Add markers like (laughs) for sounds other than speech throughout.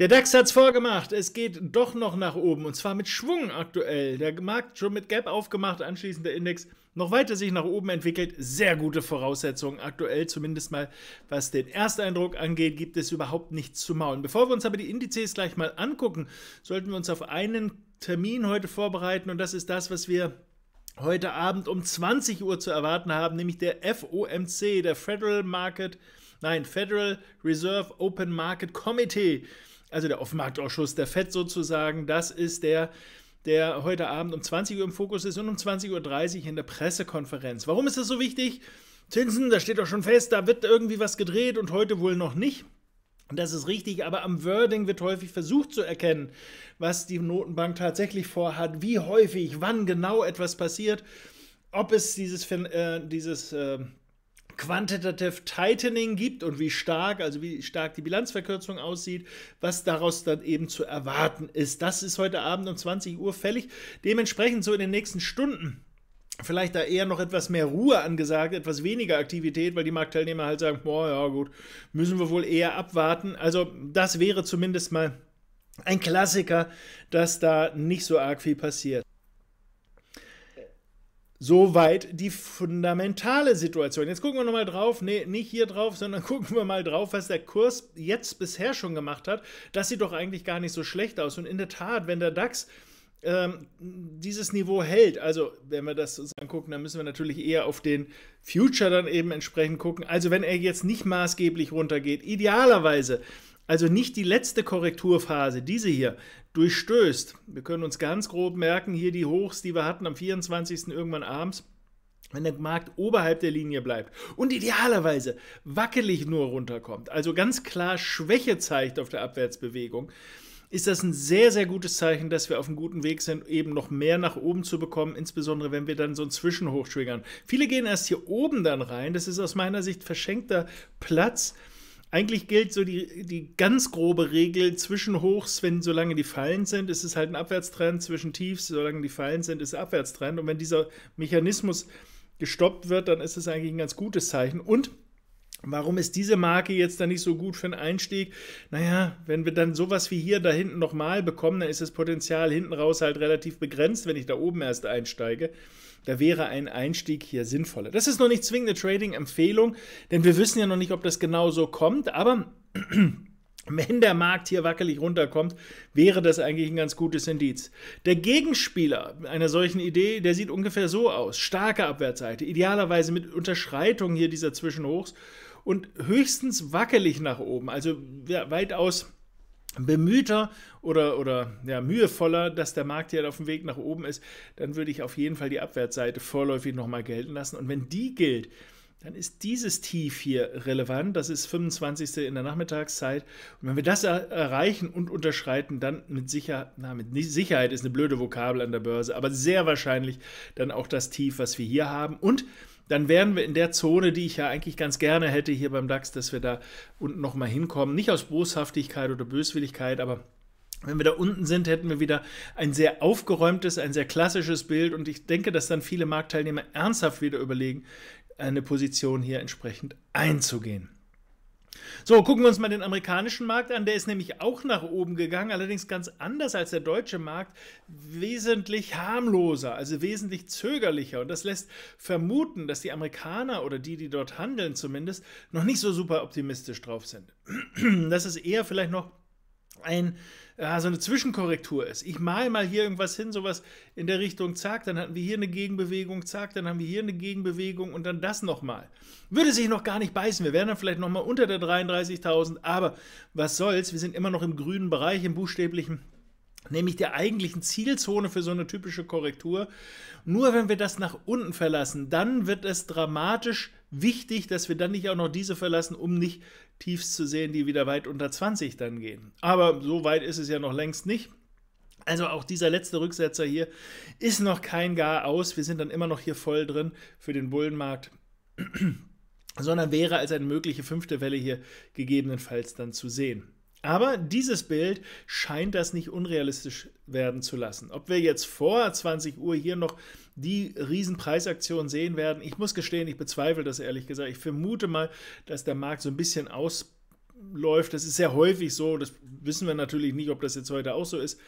Der DAX hat es vorgemacht. Es geht doch noch nach oben und zwar mit Schwung aktuell. Der Markt schon mit Gap aufgemacht, anschließend der Index noch weiter sich nach oben entwickelt. Sehr gute Voraussetzungen aktuell, zumindest mal was den Ersteindruck angeht, gibt es überhaupt nichts zu mauen. Bevor wir uns aber die Indizes gleich mal angucken, sollten wir uns auf einen Termin heute vorbereiten und das ist das, was wir heute Abend um 20 Uhr zu erwarten haben, nämlich der FOMC, der Federal Market, nein, Federal Reserve Open Market Committee also der Offenmarktausschuss, der FED sozusagen, das ist der, der heute Abend um 20 Uhr im Fokus ist und um 20.30 Uhr in der Pressekonferenz. Warum ist das so wichtig? Zinsen, da steht doch schon fest, da wird irgendwie was gedreht und heute wohl noch nicht. Und das ist richtig, aber am Wording wird häufig versucht zu erkennen, was die Notenbank tatsächlich vorhat, wie häufig, wann genau etwas passiert, ob es dieses, äh, dieses äh, Quantitative Tightening gibt und wie stark, also wie stark die Bilanzverkürzung aussieht, was daraus dann eben zu erwarten ist. Das ist heute Abend um 20 Uhr fällig. Dementsprechend so in den nächsten Stunden vielleicht da eher noch etwas mehr Ruhe angesagt, etwas weniger Aktivität, weil die Marktteilnehmer halt sagen, boah, ja gut, müssen wir wohl eher abwarten. Also das wäre zumindest mal ein Klassiker, dass da nicht so arg viel passiert. Soweit die fundamentale Situation. Jetzt gucken wir nochmal drauf, nee, nicht hier drauf, sondern (laughs) gucken wir mal drauf, was der Kurs jetzt bisher schon gemacht hat. Das sieht doch eigentlich gar nicht so schlecht aus. Und in der Tat, wenn der DAX ähm, dieses Niveau hält, also wenn wir das uns angucken, dann müssen wir natürlich eher auf den Future dann eben entsprechend gucken. Also wenn er jetzt nicht maßgeblich runtergeht, idealerweise also nicht die letzte Korrekturphase, diese hier, durchstößt. Wir können uns ganz grob merken, hier die Hochs, die wir hatten am 24. irgendwann abends, wenn der Markt oberhalb der Linie bleibt und idealerweise wackelig nur runterkommt, also ganz klar Schwäche zeigt auf der Abwärtsbewegung, ist das ein sehr, sehr gutes Zeichen, dass wir auf einem guten Weg sind, eben noch mehr nach oben zu bekommen, insbesondere wenn wir dann so ein Zwischenhoch triggern. Viele gehen erst hier oben dann rein, das ist aus meiner Sicht verschenkter Platz, eigentlich gilt so die, die ganz grobe Regel zwischen Hochs, wenn solange die Fallen sind, ist es halt ein Abwärtstrend, zwischen Tiefs, solange die Fallen sind, ist Abwärtstrend. Und wenn dieser Mechanismus gestoppt wird, dann ist es eigentlich ein ganz gutes Zeichen. Und Warum ist diese Marke jetzt dann nicht so gut für einen Einstieg? Naja, wenn wir dann sowas wie hier da hinten nochmal bekommen, dann ist das Potenzial hinten raus halt relativ begrenzt, wenn ich da oben erst einsteige. Da wäre ein Einstieg hier sinnvoller. Das ist noch nicht zwingende Trading-Empfehlung, denn wir wissen ja noch nicht, ob das genau so kommt, aber (clears throat) wenn der Markt hier wackelig runterkommt, wäre das eigentlich ein ganz gutes Indiz. Der Gegenspieler einer solchen Idee, der sieht ungefähr so aus. Starke Abwärtsseite, idealerweise mit Unterschreitung hier dieser Zwischenhochs und höchstens wackelig nach oben, also weitaus bemühter oder, oder ja, mühevoller, dass der Markt ja auf dem Weg nach oben ist, dann würde ich auf jeden Fall die Abwärtsseite vorläufig nochmal gelten lassen. Und wenn die gilt, dann ist dieses Tief hier relevant. Das ist 25. in der Nachmittagszeit. Und wenn wir das er erreichen und unterschreiten, dann mit Sicherheit, na, mit Sicherheit ist eine blöde Vokabel an der Börse, aber sehr wahrscheinlich dann auch das Tief, was wir hier haben. Und dann wären wir in der Zone, die ich ja eigentlich ganz gerne hätte hier beim DAX, dass wir da unten nochmal hinkommen. Nicht aus Boshaftigkeit oder Böswilligkeit, aber wenn wir da unten sind, hätten wir wieder ein sehr aufgeräumtes, ein sehr klassisches Bild und ich denke, dass dann viele Marktteilnehmer ernsthaft wieder überlegen, eine Position hier entsprechend einzugehen. So, gucken wir uns mal den amerikanischen Markt an. Der ist nämlich auch nach oben gegangen, allerdings ganz anders als der deutsche Markt, wesentlich harmloser, also wesentlich zögerlicher. Und das lässt vermuten, dass die Amerikaner oder die, die dort handeln zumindest, noch nicht so super optimistisch drauf sind. (clears throat) Das ist eher vielleicht noch ein, ja, äh, so eine Zwischenkorrektur ist. Ich male mal hier irgendwas hin, sowas in der Richtung, zack, dann hatten wir hier eine Gegenbewegung, zack, dann haben wir hier eine Gegenbewegung und dann das nochmal. Würde sich noch gar nicht beißen. Wir wären dann vielleicht nochmal unter der 33.000, aber was soll's, wir sind immer noch im grünen Bereich, im buchstäblichen. Bereich nämlich der eigentlichen Zielzone für so eine typische Korrektur. Nur wenn wir das nach unten verlassen, dann wird es dramatisch wichtig, dass wir dann nicht auch noch diese verlassen, um nicht Tiefs zu sehen, die wieder weit unter 20 dann gehen. Aber so weit ist es ja noch längst nicht. Also auch dieser letzte Rücksetzer hier ist noch kein Gar aus. Wir sind dann immer noch hier voll drin für den Bullenmarkt. (clears throat) sondern wäre als eine mögliche fünfte Welle hier gegebenenfalls dann zu sehen. Aber dieses Bild scheint das nicht unrealistisch werden zu lassen. Ob wir jetzt vor 20 Uhr hier noch die Riesenpreisaktion sehen werden, ich muss gestehen, ich bezweifle das ehrlich gesagt. Ich vermute mal, dass der Markt so ein bisschen ausläuft. Das ist sehr häufig so. Das wissen wir natürlich nicht, ob das jetzt heute auch so ist.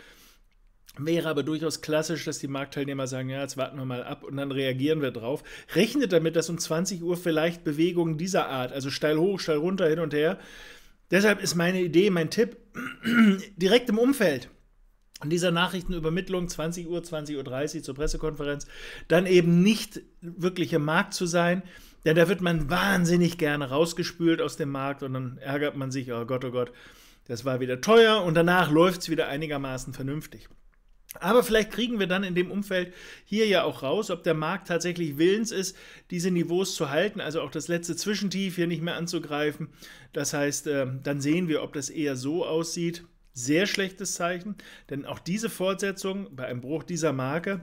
Wäre aber durchaus klassisch, dass die Marktteilnehmer sagen, ja, jetzt warten wir mal ab und dann reagieren wir drauf. Rechnet damit, dass um 20 Uhr vielleicht Bewegungen dieser Art, also steil hoch, steil runter, hin und her, Deshalb ist meine Idee, mein Tipp, (clears throat) direkt im Umfeld an dieser Nachrichtenübermittlung 20 Uhr, 20.30 Uhr zur Pressekonferenz, dann eben nicht wirklich im Markt zu sein, denn da wird man wahnsinnig gerne rausgespült aus dem Markt und dann ärgert man sich, oh Gott, oh Gott, das war wieder teuer und danach läuft es wieder einigermaßen vernünftig. Aber vielleicht kriegen wir dann in dem Umfeld hier ja auch raus, ob der Markt tatsächlich willens ist, diese Niveaus zu halten, also auch das letzte Zwischentief hier nicht mehr anzugreifen. Das heißt, ähm, dann sehen wir, ob das eher so aussieht. Sehr schlechtes Zeichen, denn auch diese Fortsetzung bei einem Bruch dieser Marke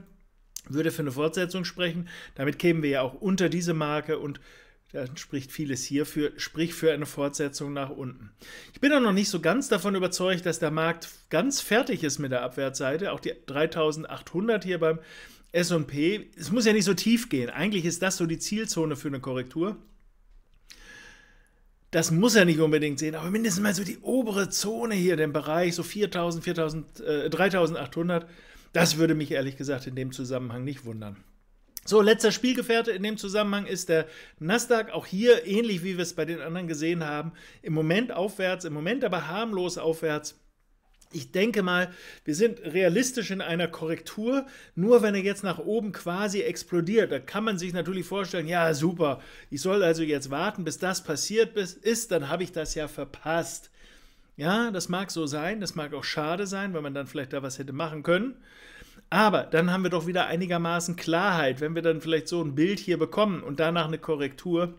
würde für eine Fortsetzung sprechen. Damit kämen wir ja auch unter diese Marke und da spricht vieles hierfür, sprich für eine Fortsetzung nach unten. Ich bin auch noch nicht so ganz davon überzeugt, dass der Markt ganz fertig ist mit der Abwärtsseite. Auch die 3800 hier beim SP, es muss ja nicht so tief gehen. Eigentlich ist das so die Zielzone für eine Korrektur. Das muss er nicht unbedingt sehen, aber mindestens mal so die obere Zone hier, den Bereich so 4000, 4000, äh, 3800, das würde mich ehrlich gesagt in dem Zusammenhang nicht wundern. So, letzter Spielgefährte in dem Zusammenhang ist der Nasdaq. Auch hier ähnlich wie wir es bei den anderen gesehen haben. Im Moment aufwärts, im Moment aber harmlos aufwärts. Ich denke mal, wir sind realistisch in einer Korrektur. Nur wenn er jetzt nach oben quasi explodiert, da kann man sich natürlich vorstellen, ja super, ich soll also jetzt warten, bis das passiert ist, dann habe ich das ja verpasst. Ja, das mag so sein, das mag auch schade sein, weil man dann vielleicht da was hätte machen können. Aber dann haben wir doch wieder einigermaßen Klarheit, wenn wir dann vielleicht so ein Bild hier bekommen und danach eine Korrektur,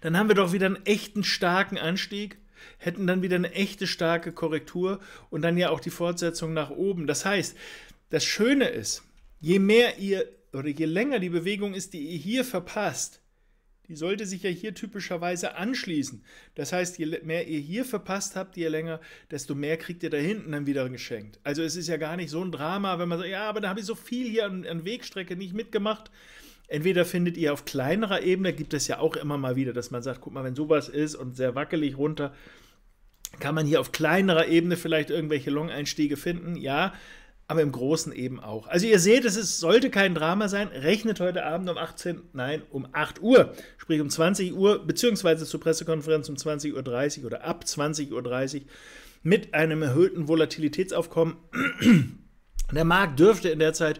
dann haben wir doch wieder einen echten starken Anstieg, hätten dann wieder eine echte starke Korrektur und dann ja auch die Fortsetzung nach oben. Das heißt, das Schöne ist, je mehr ihr oder je länger die Bewegung ist, die ihr hier verpasst, die sollte sich ja hier typischerweise anschließen. Das heißt, je mehr ihr hier verpasst habt, je länger, desto mehr kriegt ihr da hinten dann wieder geschenkt. Also es ist ja gar nicht so ein Drama, wenn man sagt, ja, aber da habe ich so viel hier an, an Wegstrecke nicht mitgemacht. Entweder findet ihr auf kleinerer Ebene, gibt es ja auch immer mal wieder, dass man sagt, guck mal, wenn sowas ist und sehr wackelig runter, kann man hier auf kleinerer Ebene vielleicht irgendwelche Long-Einstiege finden? Ja, aber im Großen eben auch. Also ihr seht, es ist, sollte kein Drama sein. Rechnet heute Abend um 18, nein, um 8 Uhr, sprich um 20 Uhr, beziehungsweise zur Pressekonferenz um 20.30 Uhr oder ab 20.30 Uhr mit einem erhöhten Volatilitätsaufkommen. (clears throat) Der Markt dürfte in der Zeit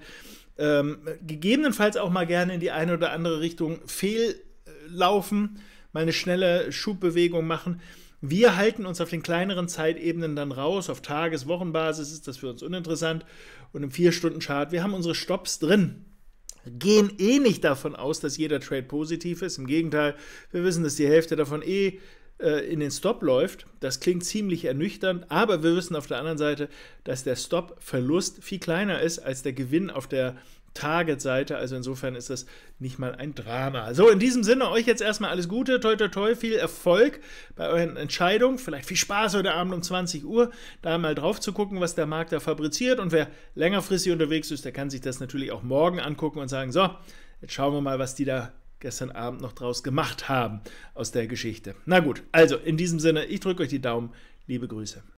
ähm, gegebenenfalls auch mal gerne in die eine oder andere Richtung fehllaufen, äh, mal eine schnelle Schubbewegung machen. Wir halten uns auf den kleineren Zeitebenen dann raus. Auf Tages-, Wochenbasis ist das für uns uninteressant. Und im 4-Stunden-Chart, wir haben unsere Stops drin. Gehen eh nicht davon aus, dass jeder Trade positiv ist. Im Gegenteil, wir wissen, dass die Hälfte davon eh äh, in den Stop läuft. Das klingt ziemlich ernüchternd, aber wir wissen auf der anderen Seite, dass der Stop-Verlust viel kleiner ist als der Gewinn auf der Target-Seite. Also insofern ist das nicht mal ein Drama. So, in diesem Sinne, euch jetzt erstmal alles Gute, toi toi toi, viel Erfolg bei euren Entscheidungen. Vielleicht viel Spaß heute Abend um 20 Uhr, da mal drauf zu gucken, was der Markt da fabriziert. Und wer längerfristig unterwegs ist, der kann sich das natürlich auch morgen angucken und sagen: So, jetzt schauen wir mal, was die da gestern Abend noch draus gemacht haben aus der Geschichte. Na gut, also in diesem Sinne, ich drücke euch die Daumen, liebe Grüße.